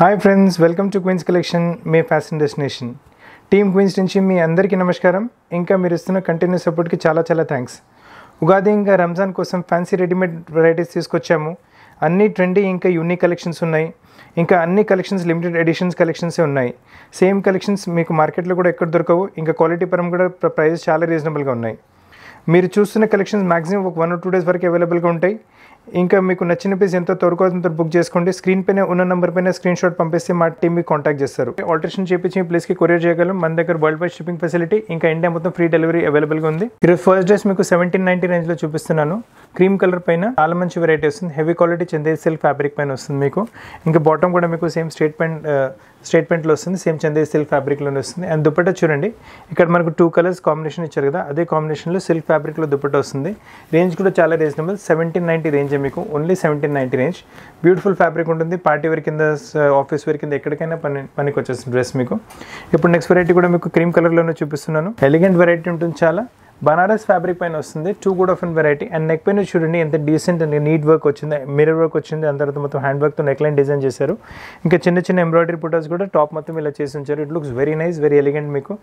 hi friends welcome to Queens collection మీ fashion destination team Queens నుంచి మీ అందరికీ నమస్కారం ఇంకా మీరు ఇస్తున్న కంటిన్యూస్ సపోర్ట్కి చాలా చాలా థ్యాంక్స్ ఉగాది ఇంకా రంజాన్ కోసం ఫ్యాన్సీ రెడీమేడ్ వెరైటీస్ తీసుకొచ్చాము అన్ని ట్రెండీ ఇంకా యూనిక్ కలెక్షన్స్ ఉన్నాయి ఇంకా అన్ని కలెక్షన్స్ లిమిటెడ్ ఎడిషన్స్ కలెక్షన్సే ఉన్నాయి సేమ్ కలెక్షన్స్ మీకు మార్కెట్లో కూడా ఎక్కడ దొరకవు ఇంకా క్వాలిటీ పరం కూడా ప్రైజెస్ చాలా రీజనబుల్గా ఉన్నాయి మీరు చూస్తున్న కలెక్షన్స్ మ్యాక్సిమం ఒక వన్ ఆర్ టూ డేస్ వరకు అవైలబుల్గా ఉంటాయి ఇంకా మీకు నచ్చిన పీస్ ఎంత త్వరగా తొందర బుక్ చేసుకోండి స్క్రీన్ పైన ఉన్న నెంబర్ పైన స్క్రీన్ షాట్ పంపిస్తే మా టీమ్ మీకు కాంటాక్ట్ చేస్తారు ఆల్టరేషన్ చేపించి ప్లేస్కి కొరియర్ చేయగలం మన దగ్గర వరల్డ్ వైడ్ షిప్పింగ్ ఫెసిలిటీ ఇంకా ఇండియా మొత్తం ఫ్రీ డెలివరీ అవైలబుల్గా ఉంది ఈరోజు ఫస్ట్ డ్రెస్ మీకు సెవెంటీన్ నైన్టీ రేంజ్లో చూపిస్తున్నాను క్రీమ్ కలర్ పైన చాలా మంచి వెరైటీ వస్తుంది heavy quality Chanderi silk fabric పైన వస్తుంది మీకు ఇంకా బాటమ్ కూడా మీకు సేమ్ స్ట్రేట్ ప్యాంట్ స్ట్రేట్ ప్యాంట్లో వస్తుంది సేమ్ చందే సిల్క్ ఫ్యాబ్రిక్లోనే వస్తుంది అండ్ దుప్పట్టా చూడండి ఇక్కడ మనకు టూ కలర్స్ కాంబినేషన్ ఇచ్చారు కదా అదే కాంబినేషన్లో సిల్క్ ఫ్యాబ్రిక్లో దుప్పట్టా వస్తుంది రేంజ్ కూడా చాలా రీజనబుల్ సెవెంటీన్ నైంటీ రేంజ్ రేంజే మీకు only seventy ninety range beautiful fabric ఉంటుంది పార్టీ వేర్ కింద ఆఫీస్ వేర్ కింద ఎక్కడికైనా పని పనికి వచ్చేస్తుంది డ్రెస్ మీకు ఇప్పుడు నెక్స్ట్ వెరైటీ కూడా మీకు క్రీమ్ కలర్లోనే చూపిస్తున్నాను ఎలిగెంట్ వెరైటీ ఉంటుంది చాలా బనారస్ ఫ్యాబ్రిక్ పైన వస్తుంది too good of and variety and neck పైన చూడండి ఎంత డీసెంట్ అండ్ నీట్ వర్క్ వచ్చింది మిరర్ వర్క్ వచ్చింది అంత తర్వాత మొత్తం హ్యాండ్ వర్క్తో నెక్ లైన్ డిజైన్ చేశారు ఇంకా చిన్న చిన్న ఎంబ్రాయిడరీ పుటాస్ కూడా టాప్ మొత్తం ఇలా చేసి ఉంచారు it looks very nice very elegant మీకు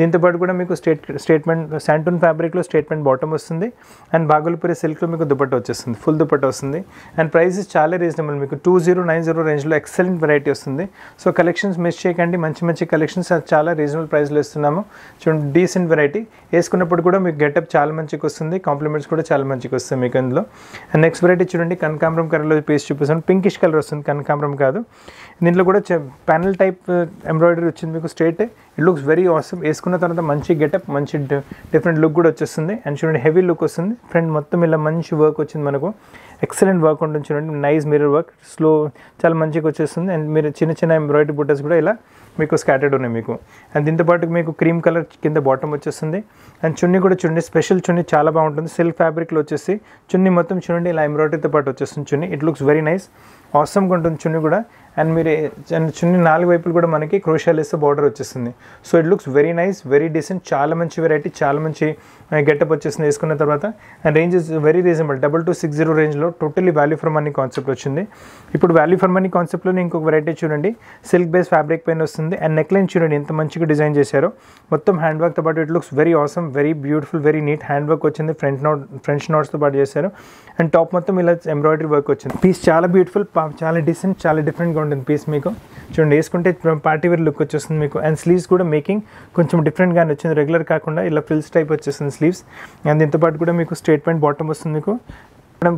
దీంతోపాటు కూడా మీకు స్టేట్ స్టేట్మెంట్ శాంటూన్ ఫ్యాబ్రిక్లో స్టేట్మెంట్ బాటమ్ వస్తుంది అండ్ బాగుల్పురి సిల్క్లో మీకు దుపట్ట వచ్చేస్తుంది ఫుల్ దుపట్ట వస్తుంది అండ్ ప్రైసెస్ చాలా రీజనబుల్ మీకు టూ జీరో నైన్ జీరో రేంజ్లో ఎక్సలెంట్ వెరైటీ వస్తుంది సో కలెక్షన్స్ మిస్ చేయకండి మంచి మంచి కలెక్షన్స్ చాలా రీజనబుల్ ప్రైస్లో ఇస్తున్నాము చూడండి డీసెంట్ వెరైటీ వేసుకున్నప్పుడు కూడా మీకు గెటప్ చాలా మంచిగా వస్తుంది కాంప్లిమెంట్స్ కూడా చాలా మంచిగా వస్తుంది మీకు అందులో అండ్ నెక్స్ట్ వెరైటీ చూడండి కనకాంబరం కలర్లో పేస్ చూపిస్తాను పింకిష్ కలర్ వస్తుంది కనకాంబరం కాదు దీంట్లో కూడా ప్యానల్ టైప్ ఎంబ్రాయిడరీ వచ్చింది మీకు straight it looks very awesome వేసుకున్న తర్వాత మంచి గెటప్ మంచి డిఫరెంట్ లుక్ కూడా వచ్చేస్తుంది అండ్ చూడండి హెవీ లుక్ వస్తుంది ఫ్రంట్ మొత్తం ఇలా మంచి వర్క్ వచ్చింది మనకు ఎక్సలెంట్ వర్క్ ఉంటుంది చూడండి నైస్ మిర్రర్ వర్క్ స్లో చాలా మంచిగా వచ్చేస్తుంది అండ్ మీరు చిన్న చిన్న ఎంబ్రాయిడరీ బుట్టస్ కూడా ఇలా మీకు స్కాటర్డ్ ఉన్నాయి మీకు అండ్ దీంతో పాటు మీకు క్రీమ్ కలర్ కింద బాటమ్ వచ్చేస్తుంది అండ్ చున్నీ కూడా చూడండి స్పెషల్ చున్నీ చాలా బాగుంటుంది సిల్క్ ఫ్యాబ్రిక్లో వచ్చేసి చున్నీ మొత్తం చూడండి ఇలా ఎంబ్రాయిడరీతో పాటు వచ్చేస్తుంది chunni it looks very nice ఆసమ్గా ఉంటుంది చున్నీ కూడా అండ్ మీరు చున్ని నాలుగు వైపులు కూడా మనకి క్రోషియాలు వేస్తే బార్డర్ వచ్చేస్తుంది so it looks very nice very decent చాలా మంచి వెరైటీ చాలా మంచి గెటప్ uh, వచ్చేసింది వేసుకున్న తర్వాత and range is very reasonable double two six zero రేంజ్లో totally value for money concept వచ్చింది ఇప్పుడు వాల్యూ ఫర్ మనీ కాన్సెప్ట్లో ఇంకొక వెరైటీ చూడండి సిల్క్ బేస్ ఫ్యాబ్రిక్ పెయిన్ వస్తుంది అండ్ నెక్లైన్ చూడండి ఎంత మంచిగా డిజైన్ చేశారో మొత్తం హ్యాండ్ వర్క్తో పాటు it looks very awesome very beautiful very neat hand work వచ్చింది ఫ్రంట్ నోట్ ఫ్రెంచ్ నోట్స్తో పాటు చేశారు అండ్ టాప్ మొత్తం ఇలా ఎంబ్రాయిడరీ వర్క్ వచ్చింది పీస్ చాలా బ్యూటిఫుల్ చాలా డిసెంట్ చాలా డిఫరెంట్గా ఉంటుంది పీస్ మీకు చూడండి వేసుకుంటే పార్టీ వేర్ లుక్ వచ్చేస్తుంది మీకు అండ్ స్లీవ్స్ కూడా మేకింగ్ కొంచెం డిఫరెంట్గానే వచ్చింది రెగ్యులర్ కాకుండా ఇలా ఫిల్స్ టైప్ వచ్చేస్తుంది స్లీవ్స్ అండ్ దీంతో పాటు కూడా మీకు స్టేట్మెంట్ బాటమ్ వస్తుంది మీకు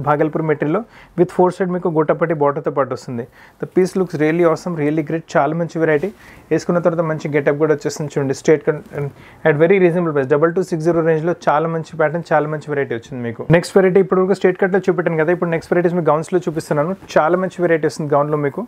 భాగల్పూర్ మెటీరియల్లో విత్ ఫోర్ సైడ్ మీకు గుట్టపట్టి బోటర్తో పాటు వస్తుంది ద పీస్ లుక్స్ రియల్లీ అవసరం రియలీ గ్రేట్ చాలా మంచి వెరైటీ వేసుకున్న తర్వాత మంచి గెటప్ కూడా వచ్చేసింది చూడండి straight at very reasonable price double two six zero రేంజ్లో చాలా మంచి ప్యాటర్న్ చాలా మంచి వెరైటీ వచ్చింది మీకు నెక్స్ట్ వెరైటీ ఇప్పుడు వరకు స్ట్రేట్ కట్లో చూపెట్టాను కదా ఇప్పుడు నెక్స్ట్ వెరైటీస్ మీకు గౌన్స్లో చూపిస్తున్నాను చాలా మంచి వెరైటీ వస్తుంది గౌన్లో మీకు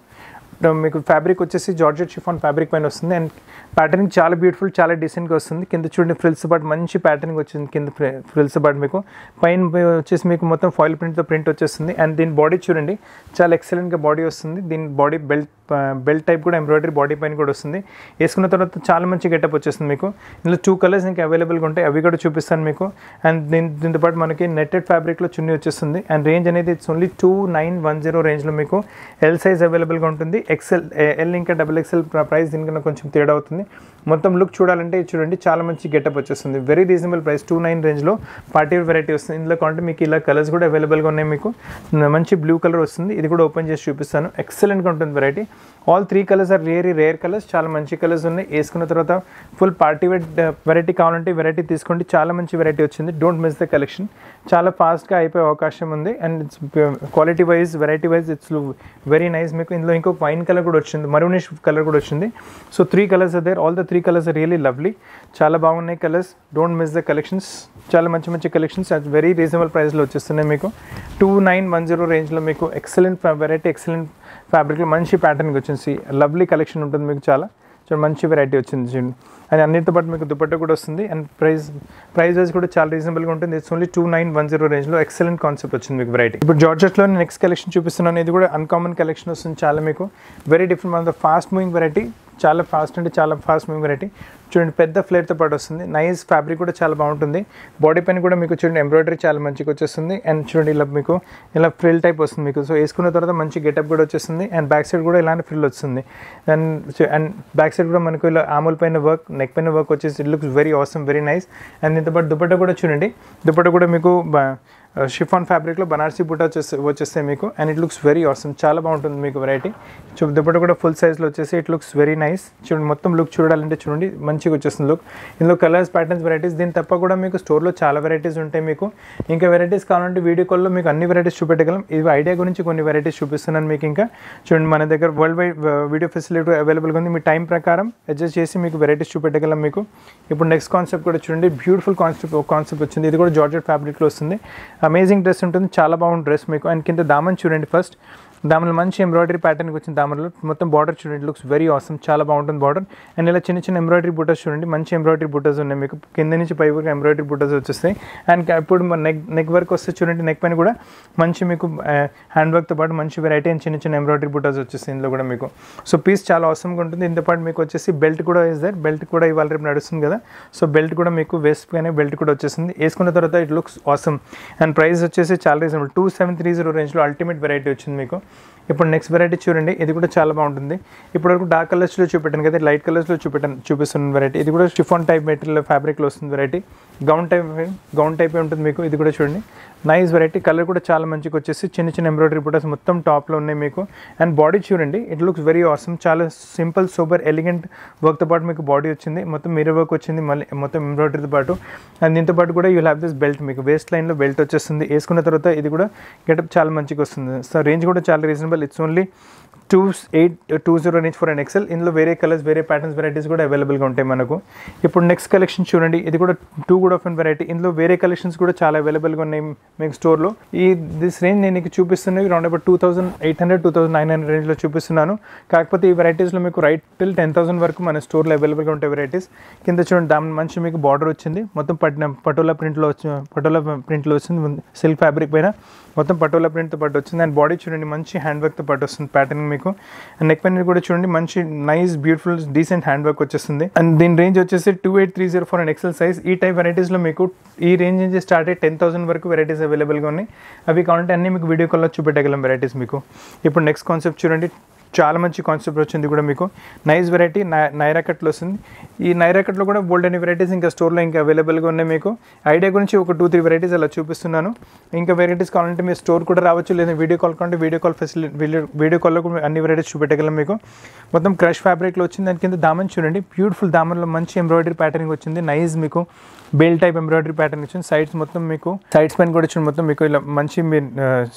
మీకు ఫ్యాబ్రిక్ వచ్చేసి జార్జెట్ షిఫాన్ ఫ్యాబ్రిక్ పైన వస్తుంది అండ్ ప్యాటర్నింగ్ చాలా బ్యూటిఫుల్ చాలా డిసెంట్గా వస్తుంది కింద చూడండి ఫ్రిల్స్ బట్ మంచి ప్యాటర్నింగ్ వచ్చింది కింద ఫ్రిల్స్ బట్ మీకు పైన వచ్చేసి మీకు మొత్తం ఫాయిల్ ప్రింట్తో ప్రింట్ వచ్చేస్తుంది అండ్ దీని బాడీ చూడండి చాలా ఎక్సలెంట్గా బాడీ వస్తుంది దీని బాడీ బెల్ట్ బెల్ట్ టైప్ కూడా ఎంబ్రాయిడరీ బాడీ పైన కూడా వస్తుంది వేసుకున్న తర్వాత చాలా మంచి గెటప్ వచ్చేస్తుంది మీకు ఇందులో టూ కలర్స్ ఇంకా అవైలబుల్గా ఉంటాయి అవి కూడా చూపిస్తాను మీకు అండ్ దీని దీంతో పాటు మనకి నెట్టెడ్ ఫ్యాబ్రిక్లో చున్నీ వచ్చేస్తుంది అండ్ రేంజ్ అనేది it's only two nine one zero రేంజ్లో మీకు ఎల్ సైజ్ అవైలబుల్గా ఉంటుంది ఎక్సెల్ ఎల్ ఇంకా డబుల్ ఎక్సెల్ ప్రైస్ దీనికన్నా కొంచెం తేడా అవుతుంది మొత్తం లుక్ చూడాలంటే చూడండి చాలా మంచి గెటప్ వచ్చేస్తుంది very reasonable price two nine రేంజ్లో పార్టీ వెరైటీ వస్తుంది ఇందులో కాబట్టి మీకు ఇలా కలర్స్ కూడా అవైలబుల్గా ఉన్నాయి మీకు మంచి బ్లూ కలర్ వస్తుంది ఇది కూడా ఓపెన్ చేసి చూపిస్తాను ఎక్సలెంట్గా ఉంటుంది variety all three colours are rare rare colours చాలా మంచి కలర్స్ ఉన్నాయి వేసుకున్న తర్వాత ఫుల్ పార్టీ వెరైటీ కావాలంటే వెరైటీ తీసుకోండి చాలా మంచి వెరైటీ వచ్చింది డోంట్ మిస్ ద కలెక్షన్ చాలా ఫాస్ట్గా అయిపోయే అవకాశం ఉంది and it's quality wise variety wise it's very nice మీకు ఇందులో ఇంకొక వైన్ కలర్ కూడా వచ్చింది మరునిష్ కలర్ కూడా వచ్చింది so three colours there all the three colours really lovely చాలా బాగున్నాయి colours don't miss the collections చాలా మంచి మంచి కలెక్షన్స్ అట్ వెరీ రీజనబుల్ ప్రైస్లో వచ్చేస్తున్నాయి మీకు టూ నైన్ వన్ జీరో రేంజ్లో మీకు ఎక్సలెంట్ వెరైటీ ఎక్సలెంట్ ఫ్యాబ్రిక్లో మంచి ప్యాటర్న్కి వచ్చేసి లవ్లీ కలెక్షన్ ఉంటుంది మీకు చాలా చాలా మంచి వెరైటీ వచ్చింది చూడండి అండ్ అన్నింటితో పాటు మీకు దుపట్ట కూడా వస్తుంది అండ్ ప్రైస్ ప్రైస్ వైజ్ కూడా చాలా రీజనబుల్గా ఉంటుంది it's only two nine one zero రేంజ్లో ఎక్సలెంట్ కాన్సెప్ట్ వచ్చింది మీకు వెరైటీ ఇప్పుడు జార్జెట్లో నెక్స్ట్ కలెక్షన్ చూపిస్తున్నాను ఇది కూడా అన్కామన్ కలెక్షన్ వస్తుంది చాలా మీకు వెరీ డిఫరెంట్ మన of the fast moving variety చాలా ఫాస్ట్ అంటే చాలా ఫాస్ట్ మూవింగ్ వెరైటీ చూడండి పెద్ద ఫ్లేర్తో పాటు వస్తుంది నైస్ ఫ్యాబ్రిక్ కూడా చాలా బాగుంటుంది బాడీ పైన కూడా మీకు చూడండి ఎంబ్రాయిడరీ చాలా మంచిగా వచ్చేస్తుంది అండ్ చూడండి ఇలా మీకు ఇలా ఫ్రిల్ టైప్ వస్తుంది మీకు సో వేసుకున్న తర్వాత మంచి గెటప్ కూడా వచ్చేస్తుంది అండ్ బ్యాక్ సైడ్ కూడా ఇలాంటి ఫ్రిల్ వస్తుంది అండ్ అండ్ బ్యాక్ సైడ్ కూడా మనకు ఇలా ఆమూల్ పైన వర్క్ నెక్ పైన వర్క్ వచ్చేసి it looks very awesome very nice and దీంతో పాటు దుపట్ట కూడా చూడండి దుపట్ట కూడా మీకు షిఫాన్ ఫ్యాబ్రిక్లో బనార్సీ బుట్టా వచ్చేసి వచ్చేస్తే మీకు and it looks very awesome చాలా బాగుంటుంది మీకు వెరైటీ చూపు దుప్పటి కూడా ఫుల్ సైజ్లో వచ్చేసి ఇట్ లుక్స్ వెరీ నైస్ చూడండి మొత్తం లుక్ చూడాలంటే చూడండి మంచిగా వచ్చేస్తుంది లుక్ ఇందులో కలర్స్ ప్యాటర్న్స్ వెరైటీస్ దీని తప్ప కూడా మీకు స్టోర్లో చాలా వెరైటీస్ ఉంటాయి మీకు ఇంకా వెరైటీస్ కావాలంటే వీడియో కాల్లో మీకు అన్ని వెరైటీస్ చూపెట్టగలం ఇది ఐడియా గురించి కొన్ని వెరైటీస్ చూపిస్తున్నాను మీకు ఇంకా చూడండి మన దగ్గర వరల్డ్ వైడ్ వీడియో ఫెసిలిటీ అవైలబుల్గా ఉంది మీ టైం ప్రకారం అడ్జస్ట్ చేసి మీకు వెరైటీస్ చూపెట్టగలం మీకు ఇప్పుడు నెక్స్ట్ కాన్సెప్ట్ కూడా చూడండి బ్యూటిఫుల్ కాన్సెప్ట్ కాన్సెప్ట్ వచ్చింది ఇది కూడా జార్జెట్ ఫ్యాబ్రిక్లో వస్తుంది అమేజింగ్ డ్రెస్ ఉంటుంది చాలా బాగుంది డ్రెస్ మీకు అండ్ కింద దామన్ చూడండి ఫస్ట్ దామలు మంచి ఎంబ్రాయిడరీ ప్యాటర్న్కి వచ్చిన దామలు మొత్తం బార్డర్ చూడండి లుక్స్ వెరీ ఆసమ్ చాలా బాగుంటుంది బార్డర్ అండ్ ఇలా చిన్న చిన్న ఎంబ్రాయిడరీ బుటర్స్ చూడండి మంచి ఎంబ్రాయిడరీ బుటర్స్ ఉన్నాయి మీకు కింద నుంచి పై వరకు ఎంబ్రాయిడరీ బుటర్స్ వచ్చేస్తాయి అండ్ ఇప్పుడు నెక్ నెక్ వర్క్ వస్తే చూడండి నెక్ పైన కూడా మంచి మీకు హ్యాండ్ వర్క్తో పాటు మంచి వెరైటీ అండ్ చిన్న చిన్న ఎంబ్రాయిడరీ బుటర్స్ వచ్చేస్తాయి ఇందులో కూడా మీకు సో పీస్ చాలా అవసరంగా ఉంటుంది ఇంత పాటు మీకు వచ్చేసి బెల్ట్ కూడా వేస్తారు బెల్ట్ కూడా ఇవాళ రేపు నడుస్తుంది కదా సో బెల్ట్ కూడా మీకు వేస్ట్గానే బెల్ట్ కూడా వచ్చేసింది వేసుకున్న తర్వాత it looks awesome and price వచ్చేసి చాలా reasonable two seven three zero రేంజ్లో అల్టిమేట్ వెరైటీ వచ్చింది మీకు ఇప్పుడు నెక్స్ట్ వెరైటీ చూడండి ఇది కూడా చాలా బాగుంటుంది ఇప్పటివరకు డార్క్ కలర్స్లో చూపెట్టాను కదా లైట్ కలర్స్లో చూపెట్టాను చూపిస్తున్న వెరైటీ ఇది కూడా షిఫాన్ టైప్ మెటీరియల్ ఫ్యాబ్రిక్లో వస్తుంది variety gown type gown type ఉంటుంది మీకు ఇది కూడా చూడండి నైస్ వెరైటీ కలర్ కూడా చాలా మంచిగా వచ్చేసి చిన్న చిన్న ఎంబ్రాయిడరీ బుటర్స్ మొత్తం టాప్లో ఉన్నాయి మీకు అండ్ బాడీ చూడండి ఇట్ లుక్స్ వెరీ ఆసమ్ చాలా సింపుల్ సూపర్ ఎలిగెంట్ వర్క్తో పాటు మీకు బాడీ వచ్చింది మొత్తం మీరే వర్క్ వచ్చింది మళ్ళీ మొత్తం ఎంబ్రాయిడరీతో పాటు అండ్ దీంతో పాటు కూడా యూ హ్యావ్ దిస్ బెల్ట్ మీకు వేస్ట్ లైన్లో బెల్ట్ వచ్చేస్తుంది వేసుకున్న తర్వాత ఇది కూడా గెటప్ చాలా మంచిగా వస్తుంది సో రేంజ్ కూడా చాలా reasonable it's only two eight two zero నుంచి ఫోర్ అండ్ ఎక్సెల్ ఇందులో వేరే కలర్స్ వేరే ప్యాటర్న్స్ వెరైటీస్ కూడా అవైలబుల్గా ఉంటాయి మనకు ఇప్పుడు నెక్స్ట్ కలెక్షన్ చూడండి ఇది కూడా too good of and variety ఇందులో వేరే కలెక్షన్స్ కూడా చాలా అవైలబుల్గా ఉన్నాయి మీకు స్టోర్లో ఈ దిస్ రేంజ్ నేను మీకు చూపిస్తున్నాయి round about two thousand eight hundred two thousand nine hundred రేంజ్లో చూపిస్తున్నాను కాకపోతే ఈ వెరైటీస్లో మీకు రైట్ టిల్ టెన్ థౌసండ్ వరకు మన స్టోర్లో అవైలబుల్గా ఉంటాయి వెరైటీస్ కింద చూడండి దాని మంచి మీకు బార్డర్ వచ్చింది మొత్తం పట్టిన పటోలా ప్రింట్లో వచ్చి పటోలా ప్రింట్లో వచ్చింది సిల్క్ ఫ్యాబ్రిక్ పైన మొత్తం పటోలా ప్రింట్తో పాటు వచ్చింది అండ్ బాడీ చూడండి మంచి హ్యాండ్ వర్క్తో పాటు వస్తుంది ప్యాటర్న్ మీకు మీకు అండ్ నెక్ పెయిన్ కూడా చూడండి మంచి nice beautiful decent hand work వచ్చేస్తుంది అండ్ దీని రేంజ్ వచ్చేసి two eight three zero four and XL size ఈ టైప్ వెరైటీస్లో మీకు ఈ రేంజ్ నుంచి స్టార్ట్ అయ్యి టెన్ థౌసండ్ వరకు వెరైటీస్ అవైలబుల్గా ఉన్నాయి అవి కావాలంటే అన్ని మీకు వీడియో కాల్లో చూపెట్టగలం వెరైటీస్ మీకు ఇప్పుడు నెక్స్ట్ కాన్సెప్ట్ చూడండి చాలా మంచి కాన్సెప్ట్ వచ్చింది కూడా మీకు నైస్ వెరైటీ నైరాకట్లో వస్తుంది ఈ నైరాకట్లో కూడా బోల్డ్ అనే వెరైటీస్ ఇంకా స్టోర్లో ఇంకా అవైలబుల్గా ఉన్నాయి మీకు ఐడియా గురించి ఒక టూ త్రీ వెరైటీస్ అలా చూపిస్తున్నాను ఇంకా వెరైటీస్ కావాలంటే మీరు స్టోర్ కూడా రావచ్చు లేదా వీడియో కాల్ కావాలంటే వీడియో కాల్ ఫెసిలిటీ వీడియో కాల్లో కూడా అన్ని వెరైటీస్ చూపెట్టగలం మీకు మొత్తం క్రష్ ఫ్యాబ్రిక్లో వచ్చింది దాని కింద దామన్ చూడండి బ్యూటిఫుల్ దామన్లో మంచి ఎంబ్రాయిడరీ ప్యాటర్న్ వచ్చింది నైస్ మీకు బెల్ టైప్ ఎంబ్రాయిడరీ ప్యాటర్న్ వచ్చింది సైడ్స్ మొత్తం మీకు సైడ్స్ పైన కూడా వచ్చింది మొత్తం మీకు ఇలా మంచి మీ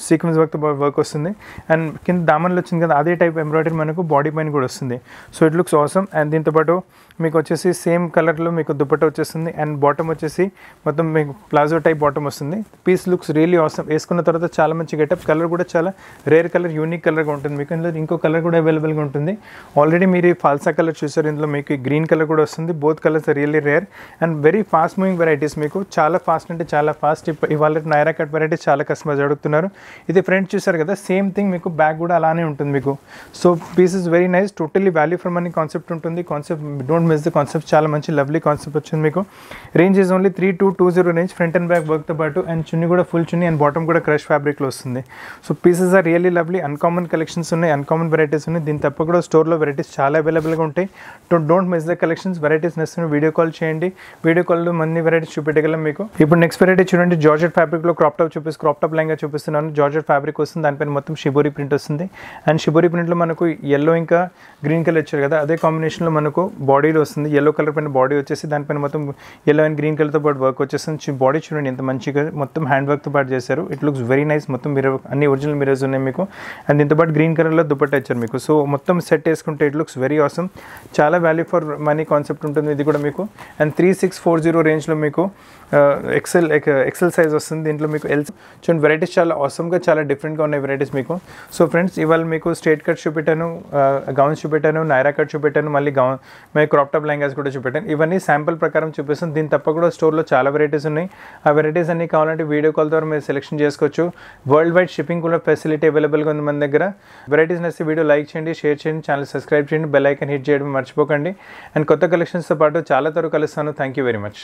సీక్వెన్స్ వర్క్ వర్క్ వస్తుంది అండ్ కింద దామన్లో వచ్చింది కదా అదే టైప్ ఎంబ్రాయిడరీ మనకు బాడీ పైన కూడా వస్తుంది so it looks awesome and దీంతోపాటు మీకు వచ్చేసి సేమ్ కలర్లో మీకు దుప్పట్ట వచ్చేస్తుంది అండ్ బాటమ్ వచ్చేసి మొత్తం మీకు ప్లాజో టైప్ బాటమ్ వస్తుంది పీస్ లుక్స్ రియలీ ఆసమ్ వేసుకున్న తర్వాత చాలా మంచి గెటప్ కలర్ కూడా చాలా రేర్ కలర్ యూనిక్ కలర్గా ఉంటుంది మీకు ఇందులో ఇంకో కలర్ కూడా అవైలబుల్గా ఉంటుంది ఆల్రెడీ మీరు ఫాల్సా కలర్ చూసారు ఇందులో మీకు గ్రీన్ కలర్ కూడా వస్తుంది both colours really rare and very fast moving varieties మీకు చాలా ఫాస్ట్ అంటే చాలా ఫాస్ట్ ఇవాళ నైరా కట్ వెరైటీస్ చాలా కస్టమర్స్ అడుగుతున్నారు ఇది ఫ్రంట్ చూసారు కదా సేమ్ థింగ్ మీకు బ్యాక్ కూడా అలానే ఉంటుంది మీకు so piece is very nice totally value for money concept ఉంటుంది concept don't miss the concept చాలా మంచి లవ్లీ కాన్సెప్ట్ వచ్చింది మీకు range is only three two two zero range front and back వర్క్తో పాటు అండ్ చున్నీ కూడా ఫుల్ చున్నీ అండ్ బాటమ్ కూడా క్రష్ ఫ్యాబ్రిక్లో వస్తుంది so pieces are really lovely uncommon collections ఉన్నాయి అన్కామన్ వెరైటీస్ ఉన్నాయి దీని తప్ప కూడా స్టోర్లో వెరైటీస్ చాలా అవైలబుల్గా ఉంటాయి to don't miss the collections varieties నచ్చిన వీడియో కాల్ చేయండి వీడియో కాల్లో మంది వెరైటీస్ చూపెట్టగలం మీకు ఇప్పుడు నెక్స్ట్ వెరైటీ చూడండి జార్జెట్ ఫ్యాబ్రిక్లో క్రాప్ టాప్ క్రాప్టాప్ క్రాప్ లైన్గా చూపిస్తున్నాను జార్జెట్ ఫ్యాబ్రిక్ వస్తుంది దానిపైన మొత్తం షిబోరీ ప్రింట్ వస్తుంది అండ్ షిబోరీ ప్రింట్లో మనకు ఎల్లో ఇంకా గ్రీన్ కలర్ వచ్చారు కదా అదే కాంబినేషన్లో మనకు బాడీలో వస్తుంది ఎల్లో కలర్ పైన బాడీ వచ్చేసి దానిపైన మొత్తం ఎల్లో అండ్ గ్రీన్ కలర్తో పాటు వర్క్ వచ్చేస్తుంది బాడీ చూడండి ఎంత మంచిగా మొత్తం హ్యాండ్ వర్క్తో పాటు చేశారు ఇట్ లుక్స్ వెరీ నైస్ మొత్తం మిర్రర్ అన్ని ఒరిజినల్ మిర్రర్స్ ఉన్నాయి మీకు అండ్ దీంతో పాటు గ్రీన్ కలర్లో దుపట్టా ఇచ్చారు మీకు సో మొత్తం సెట్ వేసుకుంటే ఇట్ లుక్స్ వెరీ ఆసమ్ చాలా వాల్యూ ఫర్ మనీ కాన్సెప్ట్ ఉంటుంది ఇది కూడా మీకు and three six four zero రేంజ్లో మీకు ఎక్సెల్ ఎక్సెల్ సైజ్ వస్తుంది దీంట్లో మీకు ఎల్ చూడండి వెరైటీస్ చాలా ఆసమ్గా చాలా డిఫరెంట్గా ఉన్నాయి వెరైటీస్ మీకు సో ఫ్రెండ్స్ ఇవాళ మీకు స్టేట్ కట్ షిప్ చూపెట్టాను గౌన్స్ చూపెట్టాను నైరా కట్ చూపెట్టాను మళ్ళీ గౌన్ మళ్ళీ క్రాప్ టాప్ లెంగాస్ కూడా చూపెట్టాను ఇవన్నీ శాంపుల్ ప్రకారం చూపిస్తాను దీని తప్ప కూడా స్టోర్లో చాలా వెరైటీస్ ఉన్నాయి ఆ వెరైటీస్ అన్నీ కావాలంటే వీడియో కాల్ ద్వారా మీరు సెలెక్షన్ చేసుకోవచ్చు వరల్డ్ వైడ్ షిప్పింగ్ కూడా ఫెసిలిటీ అవైలబుల్గా ఉంది మన దగ్గర వెరైటీస్ నచ్చి వీడియో లైక్ చేయండి షేర్ చేయండి ఛానల్ సబ్స్క్రైబ్ చేయండి బెల్ ఐకన్ హిట్ చేయడం మర్చిపోకండి అండ్ కొత్త కలెక్షన్స్తో పాటు చాలా త్వరగా కలుస్తాను థ్యాంక్ యూ వెరీ మచ్